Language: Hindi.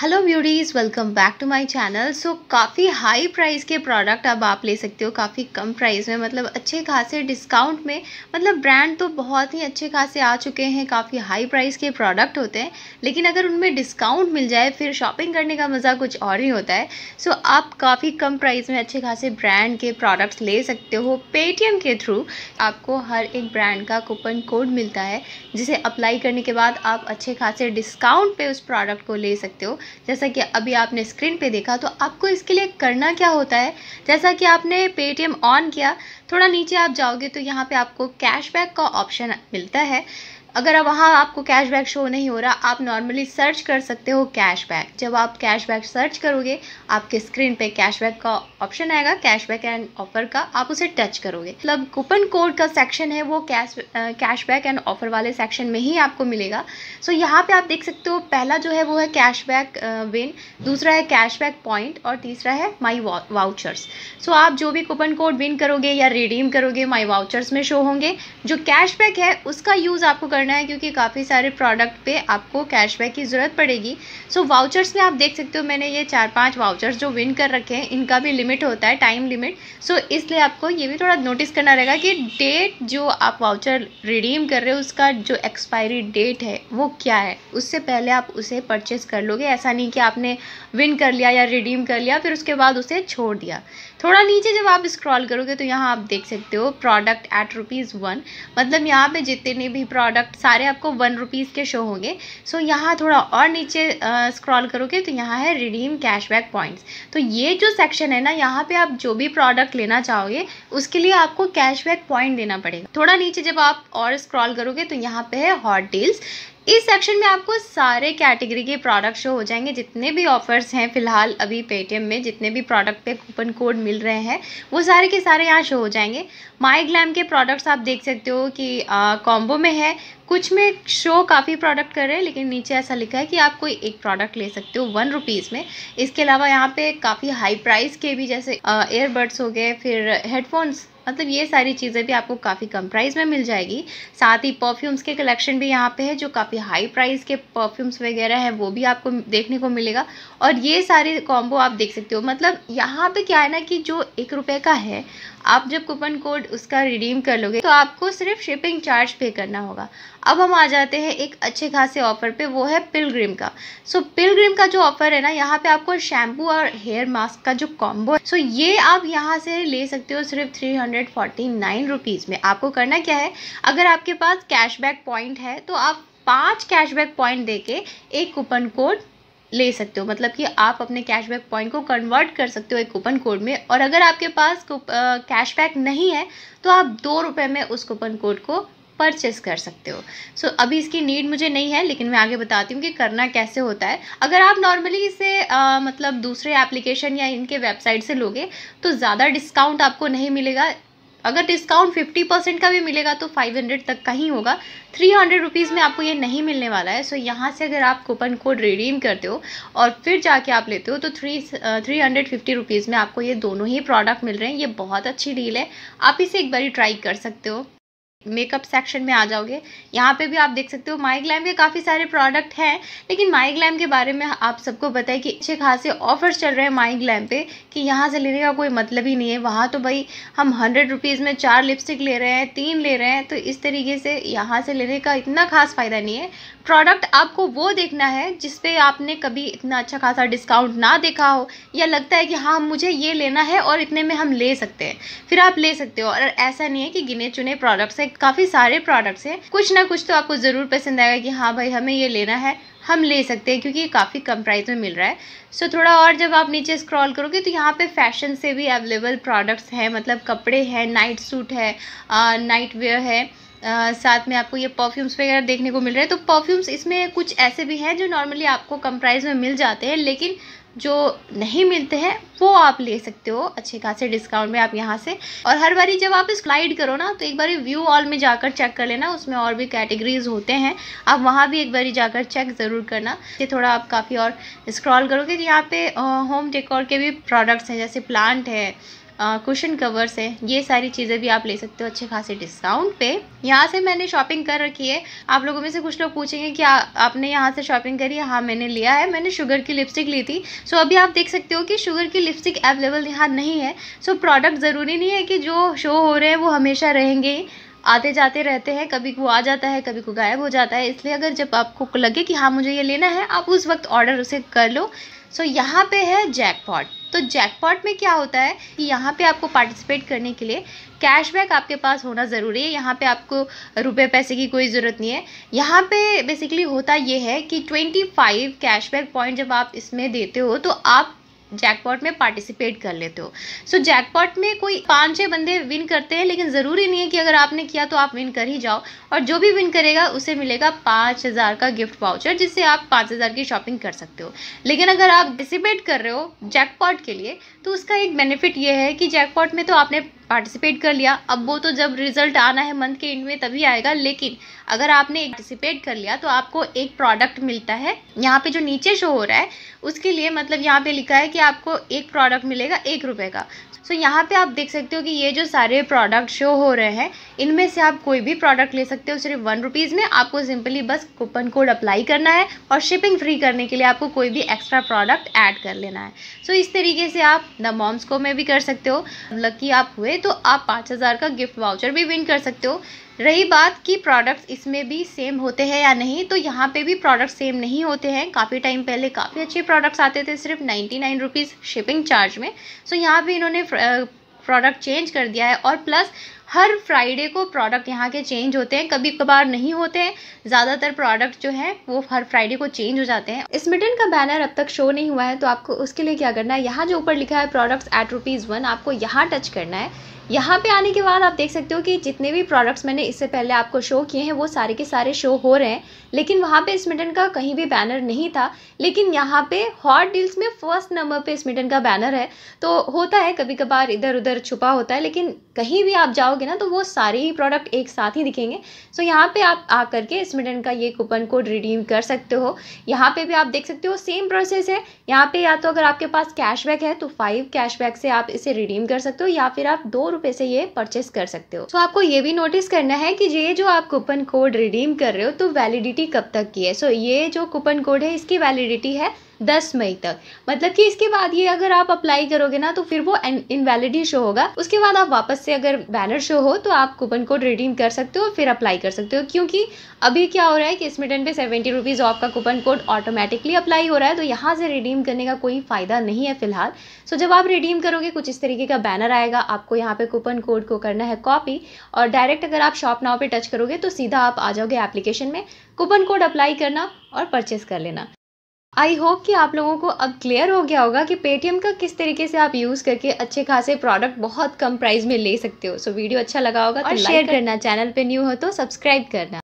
hello beauties welcome back to my channel so काफ़ी हाई प्राइस के प्रोडक्ट अब आप ले सकते हो काफ़ी कम प्राइस में मतलब अच्छे खासे डिस्काउंट में मतलब ब्रांड तो बहुत ही अच्छे खासे आ चुके हैं काफ़ी हाई प्राइस के प्रोडक्ट होते हैं लेकिन अगर उनमें डिस्काउंट मिल जाए फिर शॉपिंग करने का मज़ा कुछ और ही होता है सो so, आप काफ़ी कम प्राइस में अच्छे खासे ब्रांड के प्रोडक्ट्स ले सकते हो पेटीएम के थ्रू आपको हर एक ब्रांड का कूपन कोड मिलता है जिसे अप्लाई करने के बाद आप अच्छे खासे डिस्काउंट पर उस प्रोडक्ट को ले सकते हो जैसा कि अभी आपने स्क्रीन पे देखा तो आपको इसके लिए करना क्या होता है जैसा कि आपने पेटीएम ऑन किया थोड़ा नीचे आप जाओगे तो यहाँ पे आपको कैशबैक का ऑप्शन मिलता है अगर वहाँ आपको कैशबैक शो नहीं हो रहा आप नॉर्मली सर्च कर सकते हो कैशबैक जब आप कैशबैक सर्च करोगे आपके स्क्रीन पे कैशबैक का ऑप्शन आएगा कैशबैक एंड ऑफर का आप उसे टच करोगे मतलब कूपन कोड का सेक्शन है वो कैश कैशबैक एंड ऑफर वाले सेक्शन में ही आपको मिलेगा सो यहाँ पे आप देख सकते हो पहला जो है वो है कैशबैक विन दूसरा है कैशबैक पॉइंट और तीसरा है माई वाउचर्स सो आप जो भी कूपन कोड विन करोगे या रिडीम करोगे माई वाउचर्स में शो होंगे जो कैशबैक है उसका यूज़ आपको कर करना है क्योंकि काफ़ी सारे प्रोडक्ट पे आपको कैशबैक की ज़रूरत पड़ेगी सो so, वाउचर्स में आप देख सकते हो मैंने ये चार पांच वाउचर्स जो विन कर रखे हैं इनका भी लिमिट होता है टाइम लिमिट सो so, इसलिए आपको ये भी थोड़ा नोटिस करना रहेगा कि डेट जो आप वाउचर रिडीम कर रहे हो उसका जो एक्सपायरी डेट है वो क्या है उससे पहले आप उसे परचेज़ कर लोगे ऐसा नहीं कि आपने विन कर लिया या रिडीम कर लिया फिर उसके बाद उसे छोड़ दिया थोड़ा नीचे जब आप स्क्रॉल करोगे तो यहाँ आप देख सकते हो प्रोडक्ट एट रुपीज़ वन मतलब यहाँ पे जितने भी प्रोडक्ट सारे आपको वन रुपीज़ के शो होंगे सो so, यहाँ थोड़ा और नीचे स्क्रॉल करोगे तो यहाँ है रिडीम कैशबैक पॉइंट्स तो ये जो सेक्शन है ना यहाँ पे आप जो भी प्रोडक्ट लेना चाहोगे उसके लिए आपको कैशबैक पॉइंट देना पड़ेगा थोड़ा नीचे जब आप और स्क्रॉल करोगे तो यहाँ पे है हॉट डील्स इस सेक्शन में आपको सारे कैटेगरी के प्रोडक्ट शो हो जाएंगे जितने भी ऑफर्स हैं फिलहाल अभी पेटीएम में जितने भी प्रोडक्ट पे कूपन कोड मिल रहे हैं वो सारे के सारे यहाँ शो हो जाएंगे माई ग्लैम के प्रोडक्ट्स आप देख सकते हो कि कॉम्बो में है कुछ में शो काफ़ी प्रोडक्ट कर रहे हैं लेकिन नीचे ऐसा लिखा है कि आप कोई एक प्रोडक्ट ले सकते हो वन रुपीज़ में इसके अलावा यहाँ पे काफ़ी हाई प्राइस के भी जैसे एयरबड्स हो गए फिर हेडफोन्स मतलब ये सारी चीज़ें भी आपको काफ़ी कम प्राइस में मिल जाएगी साथ ही परफ्यूम्स के कलेक्शन भी यहाँ पे है जो काफ़ी हाई प्राइस के परफ्यूम्स वगैरह है वो भी आपको देखने को मिलेगा और ये सारे कॉम्बो आप देख सकते हो मतलब यहाँ पे क्या है ना कि जो एक रुपये का है आप जब कूपन कोड उसका रिडीम कर लोगे तो आपको सिर्फ शिपिंग चार्ज पे करना होगा अब हम आ जाते हैं एक अच्छे खासे ऑफर पे वो है पिलग्रिम का सो so, पिलग्रिम का जो ऑफर है ना यहाँ पे आपको शैम्पू और हेयर मास्क का जो कॉम्बो है सो so, ये आप यहाँ से ले सकते हो सिर्फ थ्री हंड्रेड में आपको करना क्या है अगर आपके पास कैशबैक पॉइंट है तो आप पाँच कैशबैक पॉइंट देके एक कूपन कोड ले सकते हो मतलब कि आप अपने कैशबैक पॉइंट को कन्वर्ट कर सकते हो एक कूपन कोड में और अगर आपके पास कैशबैक नहीं है तो आप दो रुपये में उस कूपन कोड को परचेस कर सकते हो सो so, अभी इसकी नीड मुझे नहीं है लेकिन मैं आगे बताती हूँ कि करना कैसे होता है अगर आप नॉर्मली इसे आ, मतलब दूसरे एप्लीकेशन या इनके वेबसाइट से लोगे तो ज़्यादा डिस्काउंट आपको नहीं मिलेगा अगर डिस्काउंट फिफ्टी परसेंट का भी मिलेगा तो फाइव हंड्रेड तक का ही होगा थ्री हंड्रेड रुपीज़ में आपको ये नहीं मिलने वाला है सो so, यहाँ से अगर आप कूपन कोड रिडीम करते हो और फिर जाके आप लेते हो तो three three hundred fifty rupees में आपको ये दोनों ही प्रोडक्ट मिल रहे हैं ये बहुत अच्छी डील है आप इसे एक बार ट्राई कर सकते हो मेकअप सेक्शन में आ जाओगे यहाँ पे भी आप देख सकते हो माई ग्लैम के काफ़ी सारे प्रोडक्ट हैं लेकिन माई ग्लैम के बारे में आप सबको बताएं कि अच्छे खासे ऑफर्स चल रहे हैं माई ग्लैम पे कि यहाँ से लेने का कोई मतलब ही नहीं है वहाँ तो भाई हम हंड्रेड रुपीज़ में चार लिपस्टिक ले रहे हैं तीन ले रहे हैं तो इस तरीके से यहाँ से लेने का इतना खास फ़ायदा नहीं है प्रोडक्ट आपको वो देखना है जिसपे आपने कभी इतना अच्छा खासा डिस्काउंट ना देखा हो या लगता है कि हाँ मुझे ये लेना है और इतने में हम ले सकते हैं फिर आप ले सकते हो और ऐसा नहीं है कि गिने चुने प्रोडक्ट्स हैं काफ़ी सारे प्रोडक्ट्स हैं कुछ ना कुछ तो आपको ज़रूर पसंद आएगा कि हाँ भाई हमें ये लेना है हम ले सकते हैं क्योंकि ये काफ़ी कम प्राइस में मिल रहा है सो so, थोड़ा और जब आप नीचे स्क्रॉल करोगे तो यहाँ पे फैशन से भी अवेलेबल प्रोडक्ट्स हैं मतलब कपड़े हैं नाइट सूट है नाइट वेयर है आ, साथ में आपको ये परफ्यूम्स वगैरह देखने को मिल रहे हैं तो परफ्यूम्स इसमें कुछ ऐसे भी हैं जो नॉर्मली आपको कम प्राइस में मिल जाते हैं लेकिन जो नहीं मिलते हैं वो आप ले सकते हो अच्छे खासे डिस्काउंट में आप यहाँ से और हर बारी जब आप स्लाइड करो ना तो एक बार व्यू ऑल में जाकर चेक कर लेना उसमें और भी कैटेगरीज होते हैं आप वहाँ भी एक बारी जाकर चेक ज़रूर करना ये थोड़ा आप काफ़ी और स्क्रॉल करोगे यहाँ पे होम डेकोर के भी प्रोडक्ट्स हैं जैसे प्लांट है कुशन कवर्स है ये सारी चीज़ें भी आप ले सकते हो अच्छे खासे डिस्काउंट पे यहाँ से मैंने शॉपिंग कर रखी है आप लोगों में से कुछ लोग पूछेंगे कि आ, आपने यहाँ से शॉपिंग करी हाँ मैंने लिया है मैंने शुगर की लिपस्टिक ली थी सो अभी आप देख सकते हो कि शुगर की लिपस्टिक अवेलेबल यहाँ नहीं है सो प्रोडक्ट ज़रूरी नहीं है कि जो शो हो रहे हैं वो हमेशा रहेंगे आते जाते रहते हैं कभी को आ जाता है कभी को गायब हो जाता है इसलिए अगर जब आपको लगे कि हाँ मुझे ये लेना है आप उस वक्त ऑर्डर उसे कर लो सो so, यहाँ पे है जैकपॉट तो जैकपॉट में क्या होता है कि यहाँ पे आपको पार्टिसिपेट करने के लिए कैशबैक आपके पास होना ज़रूरी है यहाँ पे आपको रुपए पैसे की कोई ज़रूरत नहीं है यहाँ पे बेसिकली होता ये है कि 25 कैशबैक पॉइंट जब आप इसमें देते हो तो आप जैकपॉट में पार्टिसिपेट कर लेते हो सो so, जैकपॉट में कोई पाँच छः बंदे विन करते हैं लेकिन ज़रूरी नहीं है कि अगर आपने किया तो आप विन कर ही जाओ और जो भी विन करेगा उसे मिलेगा पाँच हज़ार का गिफ्ट वाउचर जिससे आप पाँच हज़ार की शॉपिंग कर सकते हो लेकिन अगर आप पार्टिसिपेट कर रहे हो जैकपॉट के लिए तो उसका एक बेनिफिट ये है कि जैकपॉट में तो आपने पार्टिसिपेट कर लिया अब वो तो जब रिजल्ट आना है मंथ के एंड में तभी आएगा लेकिन अगर आपने पार्टिसिपेट कर लिया तो आपको एक प्रोडक्ट मिलता है यहाँ पे जो नीचे शो हो रहा है उसके लिए मतलब यहाँ पे लिखा है कि आपको एक प्रोडक्ट मिलेगा एक रुपये का सो so, यहाँ पे आप देख सकते हो कि ये जो सारे प्रोडक्ट शो हो रहे हैं इनमें से आप कोई भी प्रोडक्ट ले सकते हो सिर्फ वन रुपीज़ में आपको सिंपली बस कूपन कोड अप्लाई करना है और शिपिंग फ्री करने के लिए आपको कोई भी एक्स्ट्रा प्रोडक्ट ऐड कर लेना है सो so, इस तरीके से आप द मॉम्स को में भी कर सकते हो लकी आप हुए तो आप पाँच हज़ार का गिफ्ट वाउचर भी विन कर सकते हो रही बात कि प्रोडक्ट्स इसमें भी सेम होते हैं या नहीं तो यहाँ पे भी प्रोडक्ट्स सेम नहीं होते हैं काफ़ी टाइम पहले काफ़ी अच्छे प्रोडक्ट्स आते थे सिर्फ ninety nine rupees shipping charge में सो यहाँ भी इन्होंने प्रोडक्ट चेंज कर दिया है और प्लस हर फ्राइडे को प्रोडक्ट यहाँ के चेंज होते हैं कभी कभार नहीं होते हैं ज़्यादातर प्रोडक्ट जो है वो हर फ्राइडे को चेंज हो जाते हैं इस मिटन का बैनर अब तक शो नहीं हुआ है तो आपको उसके लिए क्या करना है यहाँ जो ऊपर लिखा है प्रोडक्ट्स एट रुपीज़ वन आपको यहाँ टच करना है यहाँ पे आने के बाद आप देख सकते हो कि जितने भी प्रोडक्ट्स मैंने इससे पहले आपको शो किए हैं वो सारे के सारे शो हो रहे हैं लेकिन वहाँ पे स्मिटन का कहीं भी बैनर नहीं था लेकिन यहाँ पे हॉट डील्स में फर्स्ट नंबर पे स्मिटन का बैनर है तो होता है कभी कभार इधर उधर छुपा होता है लेकिन कहीं भी आप जाओगे जाओगे ना तो वो सारे ही प्रोडक्ट एक साथ ही दिखेंगे सो so, यहाँ पे आप आ करके स्मिडन का ये कूपन कोड रिडीम कर सकते हो यहाँ पे भी आप देख सकते हो सेम प्रोसेस है यहाँ पे या तो अगर आपके पास कैशबैक है तो फाइव कैशबैक से आप इसे रिडीम कर सकते हो या फिर आप दो रुपये से ये परचेस कर सकते हो सो so, आपको ये भी नोटिस करना है कि ये जो आप कूपन कोड रिडीम कर रहे हो तो वैलिडिटी कब तक की है सो so, ये जो कूपन कोड है इसकी वैलिडिटी है दस मई तक मतलब कि इसके बाद ये अगर आप अप्लाई करोगे ना तो फिर वो इनवैलिड ही शो होगा उसके बाद आप वापस से अगर बैनर शो हो तो आप कूपन कोड रिडीम कर सकते हो फिर अप्लाई कर सकते हो क्योंकि अभी क्या हो रहा है कि इसमें टेन पे सेवेंटी रुपीज़ ऑफ का कूपन कोड ऑटोमेटिकली अप्लाई हो रहा है तो यहाँ से रिडीम करने का कोई फ़ायदा नहीं है फिलहाल सो जब आप रिडीम करोगे कुछ इस तरीके का बैनर आएगा आपको यहाँ पे कूपन कोड को करना है कॉपी और डायरेक्ट अगर आप शॉप नाव पे टच करोगे तो सीधा आप आ जाओगे एप्लीकेशन में कूपन कोड अप्लाई करना और परचेस कर लेना आई होप कि आप लोगों को अब क्लियर हो गया होगा कि पेटीएम का किस तरीके से आप यूज़ करके अच्छे खासे प्रोडक्ट बहुत कम प्राइस में ले सकते हो सो so, वीडियो अच्छा लगा होगा तो शेयर करना चैनल पे न्यू हो तो सब्सक्राइब करना